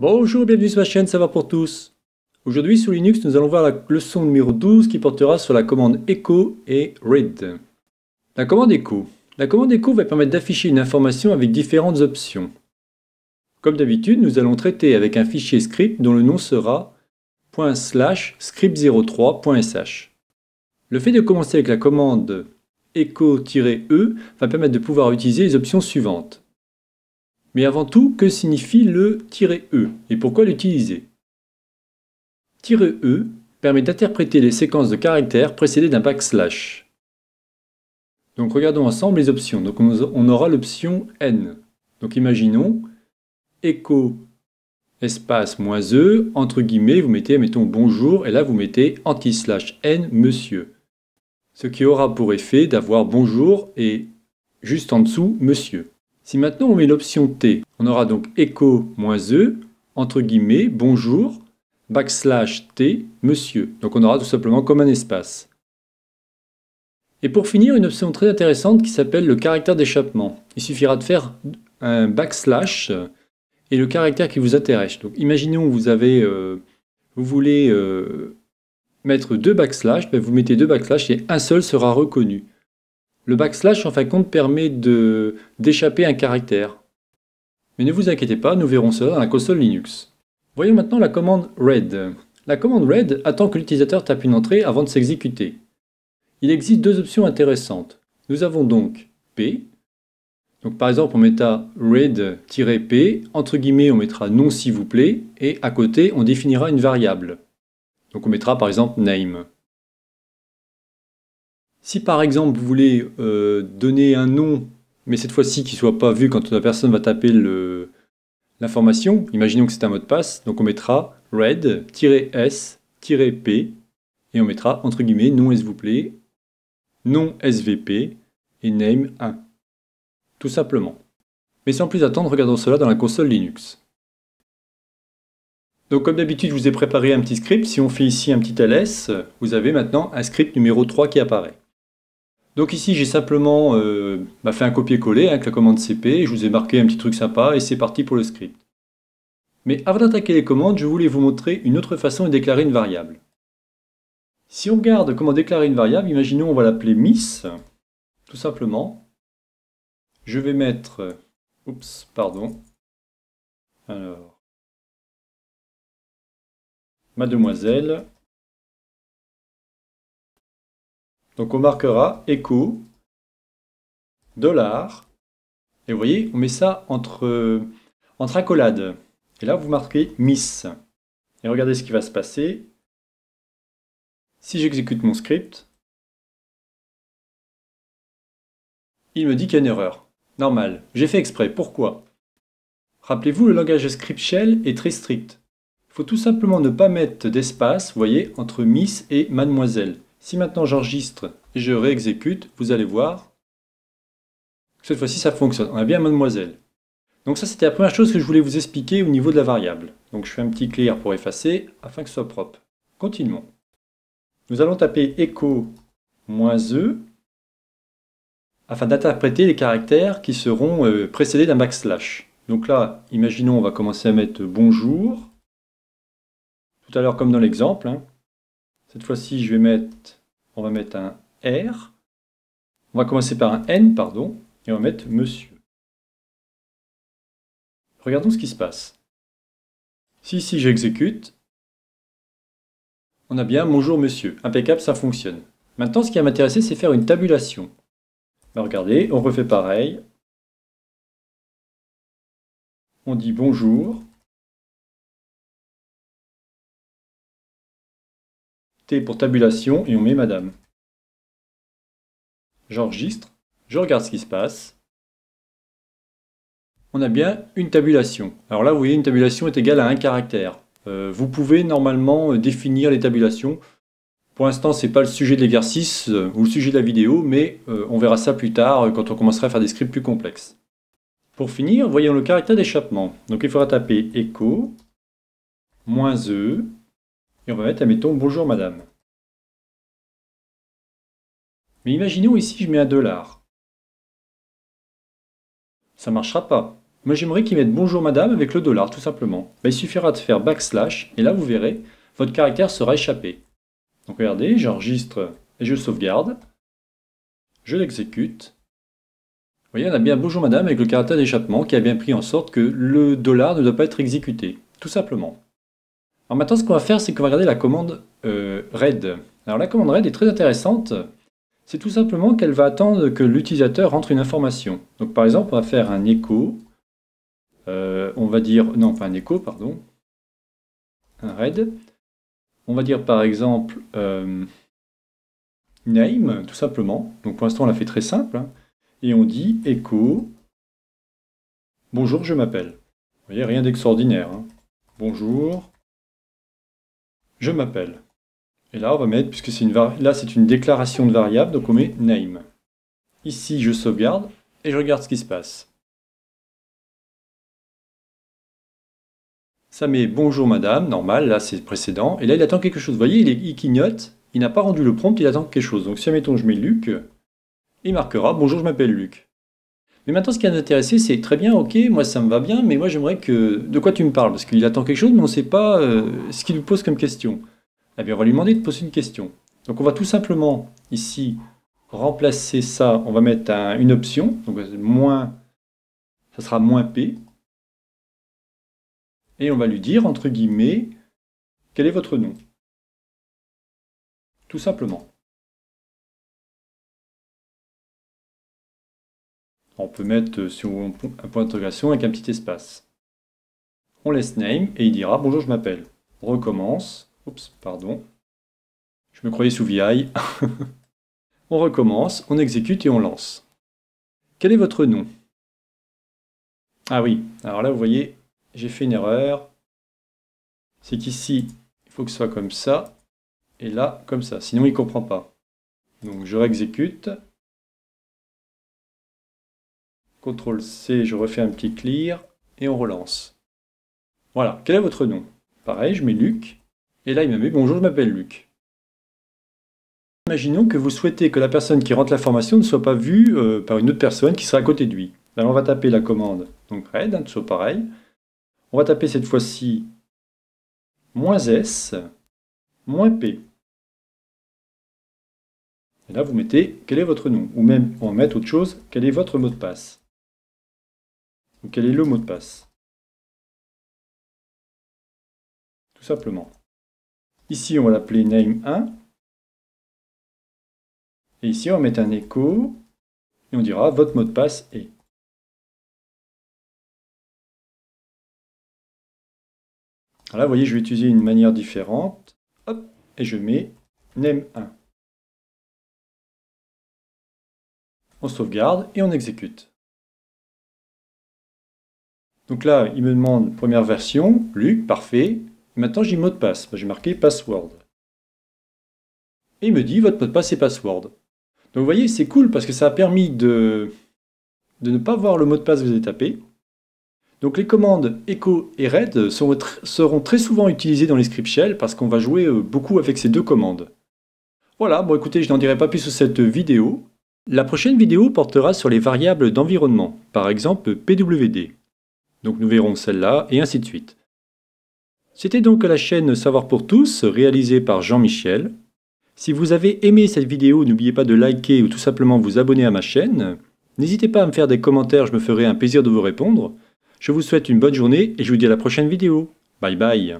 Bonjour, bienvenue sur ma chaîne, ça va pour tous. Aujourd'hui sur Linux, nous allons voir la leçon numéro 12 qui portera sur la commande echo et read. La commande echo. La commande echo va permettre d'afficher une information avec différentes options. Comme d'habitude, nous allons traiter avec un fichier script dont le nom sera .script03.sh. Le fait de commencer avec la commande echo-e va permettre de pouvoir utiliser les options suivantes. Mais avant tout, que signifie le "-e" et pourquoi l'utiliser "-e" permet d'interpréter les séquences de caractères précédées d'un backslash. Donc regardons ensemble les options. Donc on aura l'option N. Donc imaginons echo espace moins E, entre guillemets, vous mettez, mettons bonjour, et là vous mettez anti-slash N monsieur. Ce qui aura pour effet d'avoir bonjour et juste en dessous monsieur. Si maintenant on met l'option T, on aura donc écho moins E, entre guillemets, bonjour, backslash T, monsieur. Donc on aura tout simplement comme un espace. Et pour finir, une option très intéressante qui s'appelle le caractère d'échappement. Il suffira de faire un backslash et le caractère qui vous intéresse. Donc imaginons que vous avez, euh, vous voulez euh, mettre deux backslash, ben vous mettez deux backslash et un seul sera reconnu. Le backslash en fin de compte permet d'échapper un caractère. Mais ne vous inquiétez pas, nous verrons cela dans la console Linux. Voyons maintenant la commande read. La commande read attend que l'utilisateur tape une entrée avant de s'exécuter. Il existe deux options intéressantes. Nous avons donc P. Donc par exemple, on mettra read-p, entre guillemets, on mettra non s'il vous plaît, et à côté, on définira une variable. Donc on mettra par exemple name. Si par exemple vous voulez euh, donner un nom, mais cette fois-ci qui ne soit pas vu quand la personne va taper l'information, imaginons que c'est un mot de passe, donc on mettra red-s-p et on mettra entre guillemets nom s'il vous plaît, nom SVP et name 1. Tout simplement. Mais sans plus attendre, regardons cela dans la console Linux. Donc comme d'habitude, je vous ai préparé un petit script. Si on fait ici un petit ls, vous avez maintenant un script numéro 3 qui apparaît. Donc ici, j'ai simplement euh, bah, fait un copier-coller avec la commande CP, je vous ai marqué un petit truc sympa et c'est parti pour le script. Mais avant d'attaquer les commandes, je voulais vous montrer une autre façon de déclarer une variable. Si on regarde comment déclarer une variable, imaginons on va l'appeler miss, tout simplement. Je vais mettre... Oups, pardon. Alors... Mademoiselle, Donc on marquera écho, dollar, et vous voyez, on met ça entre, entre accolades. Et là, vous marquez miss. Et regardez ce qui va se passer. Si j'exécute mon script, il me dit qu'il y a une erreur. Normal, j'ai fait exprès, pourquoi Rappelez-vous, le langage script shell est très strict. Il faut tout simplement ne pas mettre d'espace, vous voyez, entre miss et mademoiselle. Si maintenant j'enregistre et je réexécute, vous allez voir, que cette fois-ci ça fonctionne. On a bien mademoiselle. Donc ça c'était la première chose que je voulais vous expliquer au niveau de la variable. Donc je fais un petit clear pour effacer afin que ce soit propre. Continuons. Nous allons taper echo-e afin d'interpréter les caractères qui seront euh, précédés d'un backslash. Donc là, imaginons, on va commencer à mettre bonjour. Tout à l'heure, comme dans l'exemple. Hein. Cette fois-ci, je vais mettre on va mettre un R, on va commencer par un N, pardon, et on va mettre monsieur. Regardons ce qui se passe. Si si j'exécute, on a bien bonjour monsieur. Impeccable, ça fonctionne. Maintenant, ce qui va m'intéresser, c'est faire une tabulation. Bah, regardez, on refait pareil. On dit bonjour. pour tabulation et on met madame. J'enregistre, je regarde ce qui se passe. On a bien une tabulation. Alors là, vous voyez, une tabulation est égale à un caractère. Euh, vous pouvez normalement euh, définir les tabulations. Pour l'instant, ce n'est pas le sujet de l'exercice euh, ou le sujet de la vidéo, mais on verra ça plus tard quand on commencera à faire des scripts plus complexes. Pour finir, voyons le caractère d'échappement. Donc il faudra taper echo, moins e, et on va mettre, admettons, bonjour madame. Mais imaginons ici, je mets un dollar. Ça ne marchera pas. Moi, j'aimerais qu'il mette bonjour madame avec le dollar, tout simplement. Bah, il suffira de faire backslash, et là, vous verrez, votre caractère sera échappé. Donc regardez, j'enregistre et je sauvegarde. Je l'exécute. Vous voyez, on a bien bonjour madame avec le caractère d'échappement qui a bien pris en sorte que le dollar ne doit pas être exécuté, tout simplement. Alors maintenant, ce qu'on va faire, c'est qu'on va regarder la commande euh, RAID. Alors la commande RAID est très intéressante. C'est tout simplement qu'elle va attendre que l'utilisateur rentre une information. Donc par exemple, on va faire un écho. Euh, on va dire, non, pas un écho, pardon. Un RAID. On va dire par exemple euh, name, tout simplement. Donc pour l'instant, on l'a fait très simple. Hein. Et on dit écho. Bonjour, je m'appelle. Vous voyez, rien d'extraordinaire. Hein. Bonjour, je m'appelle. Et là, on va mettre, puisque c'est une, là, c'est une déclaration de variable, donc on met name. Ici, je sauvegarde et je regarde ce qui se passe. Ça met bonjour madame, normal, là c'est précédent. Et là, il attend quelque chose. Vous voyez, il, est, il clignote, il n'a pas rendu le prompt, il attend quelque chose. Donc si, mettons, je mets Luc, il marquera bonjour, je m'appelle Luc. Mais maintenant, ce qui est intéressé, c'est très bien, ok, moi ça me va bien, mais moi j'aimerais que. De quoi tu me parles Parce qu'il attend quelque chose, mais on ne sait pas euh, ce qu'il nous pose comme question. Eh bien, on va lui demander de poser une question. Donc on va tout simplement ici remplacer ça, on va mettre une option, donc moins, ça sera moins P, et on va lui dire, entre guillemets, quel est votre nom Tout simplement. on peut mettre euh, sur un point d'intégration avec un petit espace. On laisse name et il dira bonjour je m'appelle. recommence. Oups, pardon. Je me croyais sous VI. on recommence, on exécute et on lance. Quel est votre nom Ah oui, alors là vous voyez, j'ai fait une erreur. C'est qu'ici, il faut que ce soit comme ça, et là, comme ça, sinon il ne comprend pas. Donc je réexécute, CTRL C, je refais un petit clear et on relance. Voilà, quel est votre nom Pareil, je mets Luc. Et là, il m'a mis bonjour, je m'appelle Luc. Imaginons que vous souhaitez que la personne qui rentre la formation ne soit pas vue euh, par une autre personne qui sera à côté de lui. Alors on va taper la commande, donc red, tout hein, toujours pareil. On va taper cette fois-ci moins S, moins P. Et là, vous mettez quel est votre nom, ou même on va mettre autre chose, quel est votre mot de passe quel est le mot de passe Tout simplement. Ici, on va l'appeler name1. Et ici, on va mettre un écho. Et on dira votre mot de passe est. Alors là, vous voyez, je vais utiliser une manière différente. Hop, et je mets name1. On sauvegarde et on exécute. Donc là, il me demande première version, Luc, parfait. Maintenant, j'ai mot de passe. J'ai marqué password. Et il me dit, votre mot de passe est password. Donc vous voyez, c'est cool parce que ça a permis de, ne pas voir le mot de passe que vous avez tapé. Donc les commandes echo et red seront très souvent utilisées dans les scripts shell parce qu'on va jouer euh, beaucoup avec ces deux commandes. Voilà, bon écoutez, je n'en dirai pas plus sur cette vidéo. La prochaine vidéo portera sur les variables d'environnement, par exemple pwd. Donc nous verrons celle-là, et ainsi de suite. C'était donc la chaîne Savoir pour tous, réalisée par Jean-Michel. Si vous avez aimé cette vidéo, n'oubliez pas de liker ou tout simplement vous abonner à ma chaîne. N'hésitez pas à me faire des commentaires, je me ferai un plaisir de vous répondre. Je vous souhaite une bonne journée et je vous dis à la prochaine vidéo. Bye bye